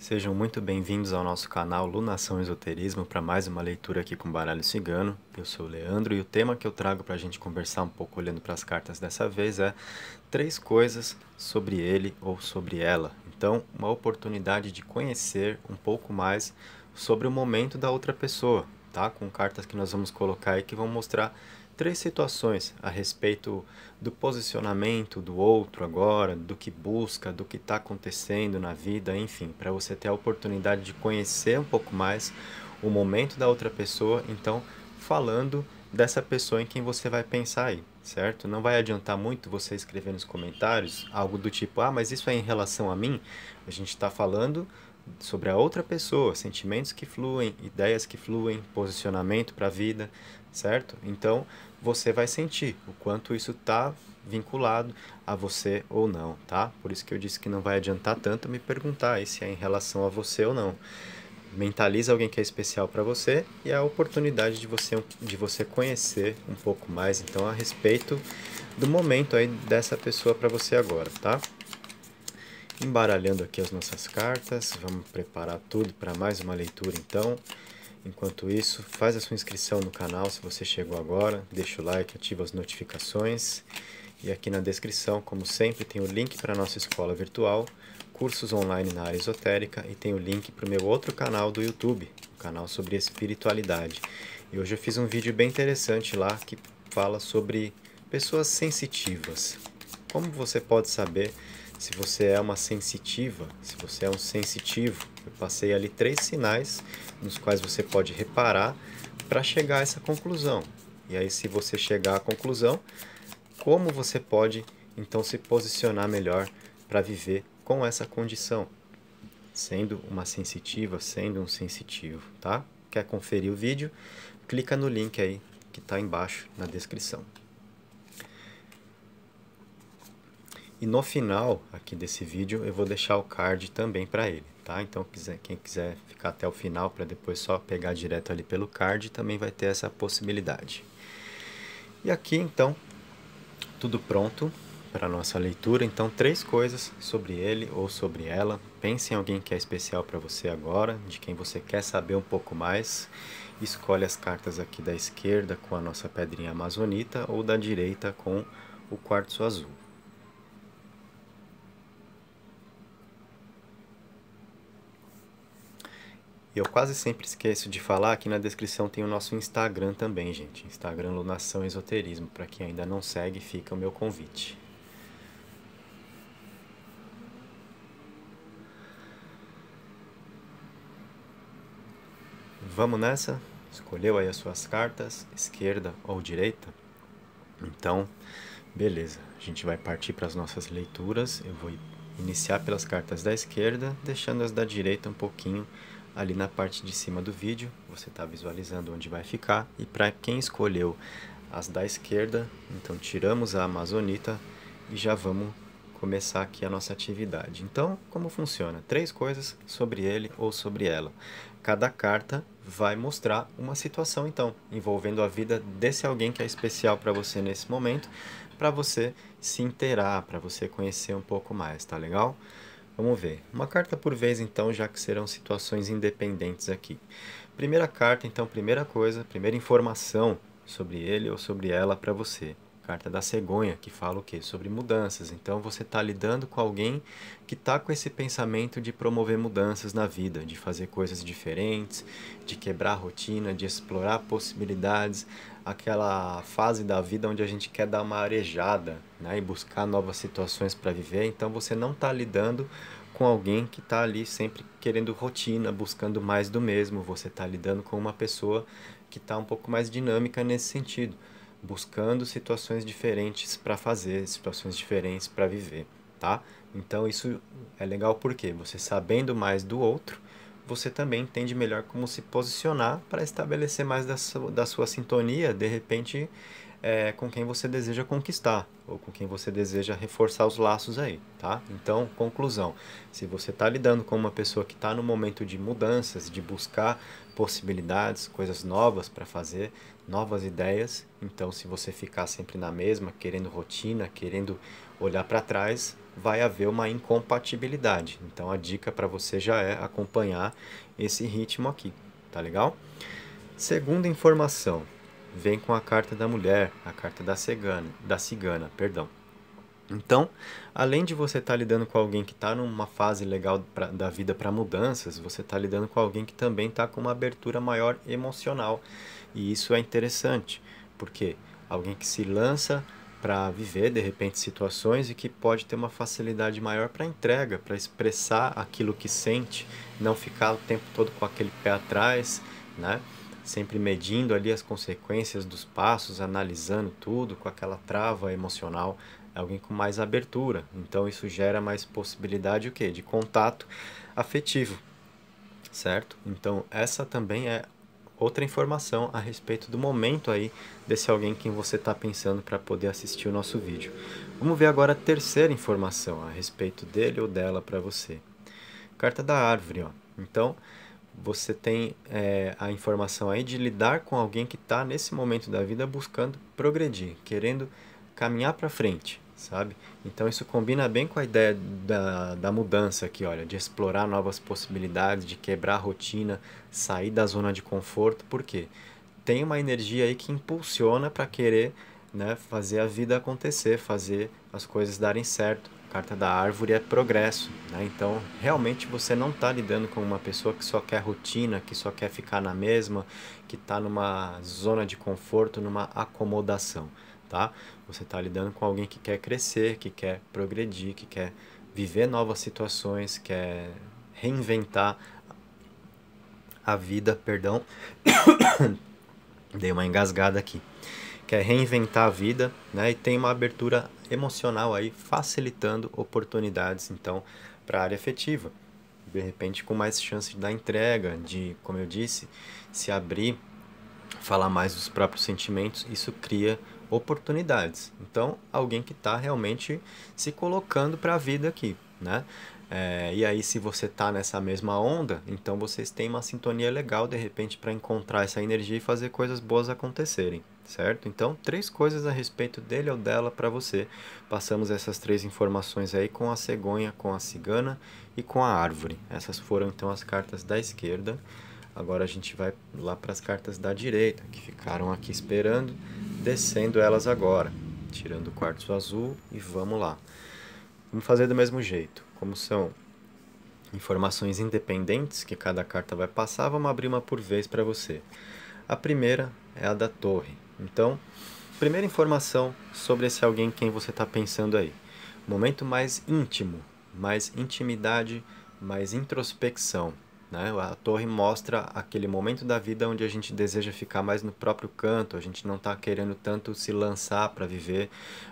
Sejam muito bem-vindos ao nosso canal Lunação Esoterismo para mais uma leitura aqui com baralho cigano. Eu sou o Leandro e o tema que eu trago para a gente conversar um pouco olhando para as cartas dessa vez é três coisas sobre ele ou sobre ela. Então, uma oportunidade de conhecer um pouco mais sobre o momento da outra pessoa, tá? Com cartas que nós vamos colocar e que vão mostrar três situações a respeito do posicionamento do outro agora, do que busca, do que está acontecendo na vida, enfim, para você ter a oportunidade de conhecer um pouco mais o momento da outra pessoa, então falando dessa pessoa em quem você vai pensar aí, certo? Não vai adiantar muito você escrever nos comentários algo do tipo, ah, mas isso é em relação a mim? A gente está falando sobre a outra pessoa, sentimentos que fluem, ideias que fluem, posicionamento para a vida, certo? Então, você vai sentir o quanto isso está vinculado a você ou não, tá? Por isso que eu disse que não vai adiantar tanto me perguntar se é em relação a você ou não. Mentaliza alguém que é especial para você e é a oportunidade de você, de você conhecer um pouco mais, então, a respeito do momento aí dessa pessoa para você agora, tá? embaralhando aqui as nossas cartas. Vamos preparar tudo para mais uma leitura então. Enquanto isso, faz a sua inscrição no canal se você chegou agora, deixa o like, ativa as notificações. E aqui na descrição, como sempre, tem o link para a nossa escola virtual, cursos online na área esotérica e tem o link para o meu outro canal do YouTube, o canal sobre espiritualidade. E hoje eu fiz um vídeo bem interessante lá que fala sobre pessoas sensitivas. Como você pode saber se você é uma sensitiva, se você é um sensitivo, eu passei ali três sinais nos quais você pode reparar para chegar a essa conclusão. E aí, se você chegar à conclusão, como você pode então se posicionar melhor para viver com essa condição, sendo uma sensitiva, sendo um sensitivo, tá? Quer conferir o vídeo? Clica no link aí que está embaixo na descrição. E no final aqui desse vídeo eu vou deixar o card também para ele, tá? Então quem quiser ficar até o final para depois só pegar direto ali pelo card também vai ter essa possibilidade. E aqui então tudo pronto para nossa leitura. Então três coisas sobre ele ou sobre ela. Pense em alguém que é especial para você agora, de quem você quer saber um pouco mais. Escolhe as cartas aqui da esquerda com a nossa pedrinha amazonita ou da direita com o quartzo azul. Eu quase sempre esqueço de falar que na descrição tem o nosso Instagram também, gente. Instagram Lunação Esoterismo. Para quem ainda não segue, fica o meu convite. Vamos nessa? Escolheu aí as suas cartas, esquerda ou direita? Então, beleza. A gente vai partir para as nossas leituras. Eu vou iniciar pelas cartas da esquerda, deixando as da direita um pouquinho ali na parte de cima do vídeo, você está visualizando onde vai ficar. E para quem escolheu as da esquerda, então tiramos a amazonita e já vamos começar aqui a nossa atividade. Então, como funciona? Três coisas sobre ele ou sobre ela. Cada carta vai mostrar uma situação, então, envolvendo a vida desse alguém que é especial para você nesse momento, para você se inteirar, para você conhecer um pouco mais, tá legal? Vamos ver. Uma carta por vez, então, já que serão situações independentes aqui. Primeira carta, então, primeira coisa, primeira informação sobre ele ou sobre ela para você carta da cegonha, que fala o quê? Sobre mudanças. Então você está lidando com alguém que está com esse pensamento de promover mudanças na vida, de fazer coisas diferentes, de quebrar a rotina, de explorar possibilidades, aquela fase da vida onde a gente quer dar uma arejada né, e buscar novas situações para viver. Então você não está lidando com alguém que está ali sempre querendo rotina, buscando mais do mesmo. Você está lidando com uma pessoa que está um pouco mais dinâmica nesse sentido buscando situações diferentes para fazer, situações diferentes para viver, tá? Então isso é legal porque você sabendo mais do outro, você também entende melhor como se posicionar para estabelecer mais da, sua da sua sintonia, de repente é, com quem você deseja conquistar ou com quem você deseja reforçar os laços aí, tá? Então, conclusão: se você está lidando com uma pessoa que está no momento de mudanças, de buscar possibilidades, coisas novas para fazer, novas ideias, então se você ficar sempre na mesma, querendo rotina, querendo olhar para trás, vai haver uma incompatibilidade. Então, a dica para você já é acompanhar esse ritmo aqui, tá legal? Segunda informação, vem com a carta da mulher, a carta da cigana, da cigana, perdão. Então, além de você estar tá lidando com alguém que está numa fase legal pra, da vida para mudanças, você está lidando com alguém que também está com uma abertura maior emocional. E isso é interessante, porque alguém que se lança para viver de repente situações e que pode ter uma facilidade maior para entrega, para expressar aquilo que sente, não ficar o tempo todo com aquele pé atrás, né? sempre medindo ali as consequências dos passos, analisando tudo com aquela trava emocional, alguém com mais abertura. Então isso gera mais possibilidade o quê? De contato afetivo, certo? Então essa também é outra informação a respeito do momento aí desse alguém que você está pensando para poder assistir o nosso vídeo. Vamos ver agora a terceira informação a respeito dele ou dela para você. Carta da árvore, ó. Então, você tem é, a informação aí de lidar com alguém que está nesse momento da vida buscando progredir, querendo caminhar para frente, sabe? Então isso combina bem com a ideia da, da mudança aqui, olha, de explorar novas possibilidades, de quebrar a rotina, sair da zona de conforto, porque tem uma energia aí que impulsiona para querer né, fazer a vida acontecer, fazer as coisas darem certo carta da árvore é progresso, né? Então, realmente você não está lidando com uma pessoa que só quer rotina, que só quer ficar na mesma, que está numa zona de conforto, numa acomodação, tá? Você está lidando com alguém que quer crescer, que quer progredir, que quer viver novas situações, quer reinventar a vida, perdão. Dei uma engasgada aqui quer é reinventar a vida, né? E tem uma abertura emocional aí facilitando oportunidades então para a área afetiva. De repente com mais chance da entrega, de, como eu disse, se abrir, falar mais dos próprios sentimentos, isso cria oportunidades. Então, alguém que está realmente se colocando para a vida aqui, né? É, e aí, se você tá nessa mesma onda, então vocês têm uma sintonia legal de repente para encontrar essa energia e fazer coisas boas acontecerem, certo? Então, três coisas a respeito dele ou dela para você. Passamos essas três informações aí com a cegonha, com a cigana e com a árvore. Essas foram então as cartas da esquerda. Agora a gente vai lá para as cartas da direita, que ficaram aqui esperando, descendo elas agora, tirando o quartzo azul e vamos lá. Vamos fazer do mesmo jeito como são informações independentes que cada carta vai passar, vamos abrir uma por vez para você. A primeira é a da torre. Então, primeira informação sobre esse alguém quem você está pensando aí. Momento mais íntimo, mais intimidade, mais introspecção. Né? A torre mostra aquele momento da vida onde a gente deseja ficar mais no próprio canto, a gente não está querendo tanto se lançar para viver,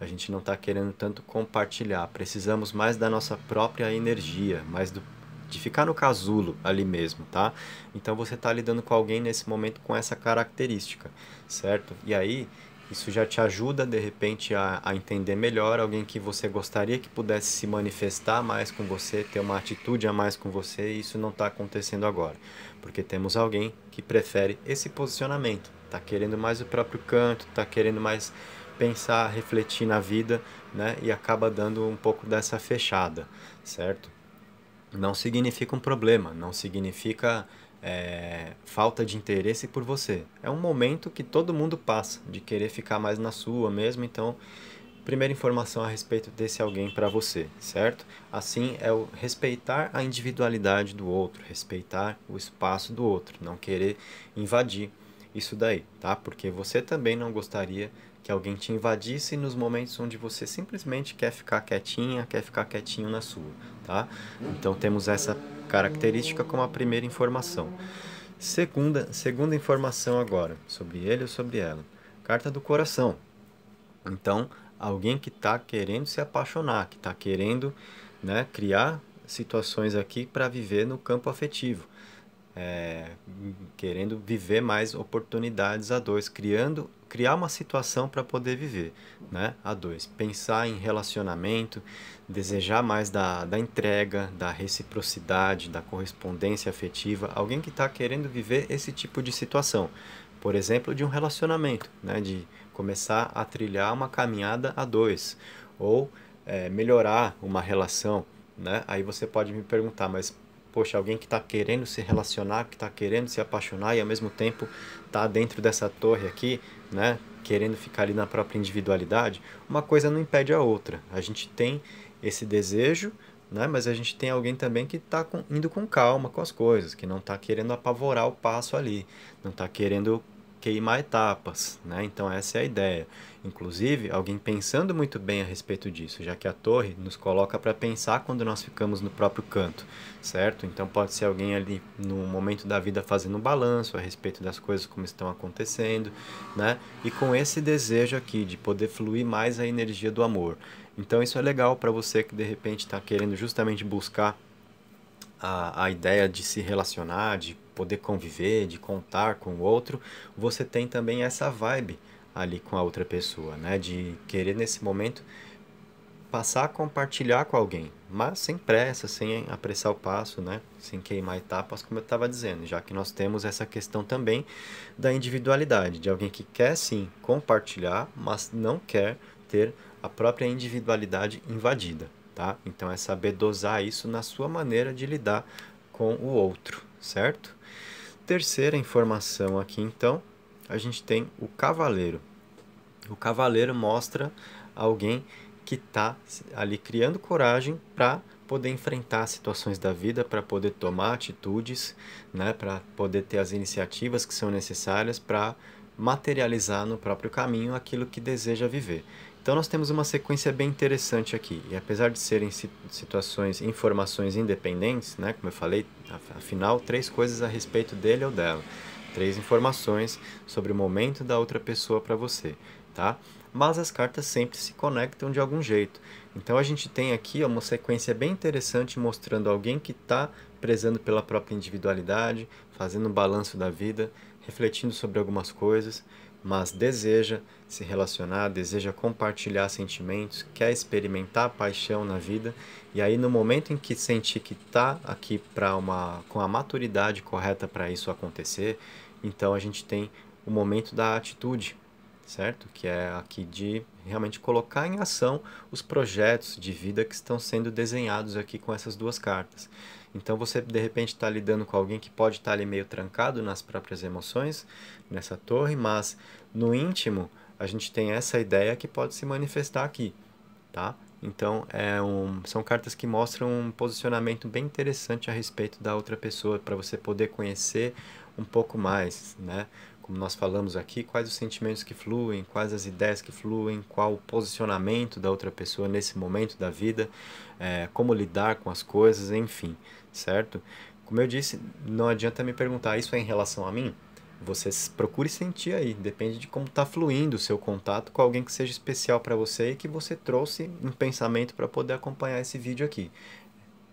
a gente não está querendo tanto compartilhar. Precisamos mais da nossa própria energia, mais do, de ficar no casulo ali mesmo, tá? Então você está lidando com alguém nesse momento com essa característica, certo? E aí isso já te ajuda, de repente, a, a entender melhor alguém que você gostaria que pudesse se manifestar mais com você, ter uma atitude a mais com você, e isso não está acontecendo agora. Porque temos alguém que prefere esse posicionamento, está querendo mais o próprio canto, está querendo mais pensar, refletir na vida, né? E acaba dando um pouco dessa fechada, certo? Não significa um problema, não significa é, falta de interesse por você. É um momento que todo mundo passa de querer ficar mais na sua mesmo, então primeira informação a respeito desse alguém para você, certo? Assim é o respeitar a individualidade do outro, respeitar o espaço do outro, não querer invadir isso daí, tá? Porque você também não gostaria que alguém te invadisse nos momentos onde você simplesmente quer ficar quietinha, quer ficar quietinho na sua, tá? Então temos essa característica como a primeira informação. Segunda, segunda informação agora, sobre ele ou sobre ela. Carta do coração. Então, alguém que está querendo se apaixonar, que está querendo né, criar situações aqui para viver no campo afetivo. É, querendo viver mais oportunidades a dois, criando criar uma situação para poder viver, né? A dois, pensar em relacionamento, desejar mais da, da entrega, da reciprocidade, da correspondência afetiva, alguém que está querendo viver esse tipo de situação, por exemplo, de um relacionamento, né? De começar a trilhar uma caminhada a dois ou é, melhorar uma relação, né? Aí você pode me perguntar, mas poxa, alguém que está querendo se relacionar, que está querendo se apaixonar e ao mesmo tempo está dentro dessa torre aqui, né, querendo ficar ali na própria individualidade, uma coisa não impede a outra. A gente tem esse desejo, né, mas a gente tem alguém também que está indo com calma com as coisas, que não está querendo apavorar o passo ali, não está querendo queimar etapas, né? Então essa é a ideia. Inclusive, alguém pensando muito bem a respeito disso, já que a torre nos coloca para pensar quando nós ficamos no próprio canto, certo? Então pode ser alguém ali no momento da vida fazendo um balanço a respeito das coisas como estão acontecendo, né? E com esse desejo aqui de poder fluir mais a energia do amor. Então isso é legal para você que de repente está querendo justamente buscar a, a ideia de se relacionar, de poder conviver, de contar com o outro, você tem também essa vibe ali com a outra pessoa, né? De querer nesse momento passar a compartilhar com alguém, mas sem pressa, sem apressar o passo, né? Sem queimar etapas, como eu estava dizendo, já que nós temos essa questão também da individualidade, de alguém que quer sim compartilhar, mas não quer ter a própria individualidade invadida, tá? Então é saber dosar isso na sua maneira de lidar com o outro, certo? terceira informação aqui, então, a gente tem o cavaleiro. O cavaleiro mostra alguém que está ali criando coragem para poder enfrentar situações da vida, para poder tomar atitudes, né, para poder ter as iniciativas que são necessárias para materializar no próprio caminho aquilo que deseja viver. Então nós temos uma sequência bem interessante aqui. E apesar de serem situações, informações independentes, né, como eu falei, afinal três coisas a respeito dele ou dela, três informações sobre o momento da outra pessoa para você, tá? Mas as cartas sempre se conectam de algum jeito. Então a gente tem aqui uma sequência bem interessante mostrando alguém que está prezando pela própria individualidade, fazendo um balanço da vida, refletindo sobre algumas coisas mas deseja se relacionar, deseja compartilhar sentimentos, quer experimentar paixão na vida, e aí no momento em que sentir que está aqui para uma com a maturidade correta para isso acontecer, então a gente tem o momento da atitude, certo? Que é aqui de realmente colocar em ação os projetos de vida que estão sendo desenhados aqui com essas duas cartas. Então você de repente está lidando com alguém que pode estar tá ali meio trancado nas próprias emoções, nessa torre, mas no íntimo a gente tem essa ideia que pode se manifestar aqui, tá? Então é um, são cartas que mostram um posicionamento bem interessante a respeito da outra pessoa para você poder conhecer um pouco mais, né? como nós falamos aqui, quais os sentimentos que fluem, quais as ideias que fluem, qual o posicionamento da outra pessoa nesse momento da vida, é, como lidar com as coisas, enfim, certo? Como eu disse, não adianta me perguntar isso é em relação a mim. Você procure sentir aí, depende de como está fluindo o seu contato com alguém que seja especial para você e que você trouxe um pensamento para poder acompanhar esse vídeo aqui.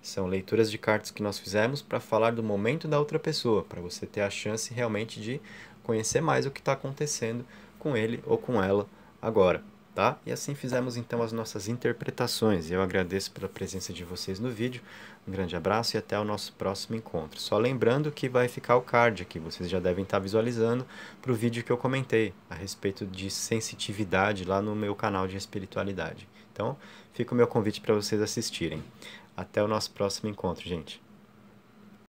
São leituras de cartas que nós fizemos para falar do momento da outra pessoa, para você ter a chance realmente de conhecer mais o que está acontecendo com ele ou com ela agora. Tá? E assim fizemos então as nossas interpretações. Eu agradeço pela presença de vocês no vídeo. Um grande abraço e até o nosso próximo encontro. Só lembrando que vai ficar o card aqui, vocês já devem estar tá visualizando para o vídeo que eu comentei a respeito de sensitividade lá no meu canal de espiritualidade. Então, fica o meu convite para vocês assistirem. Até o nosso próximo encontro, gente.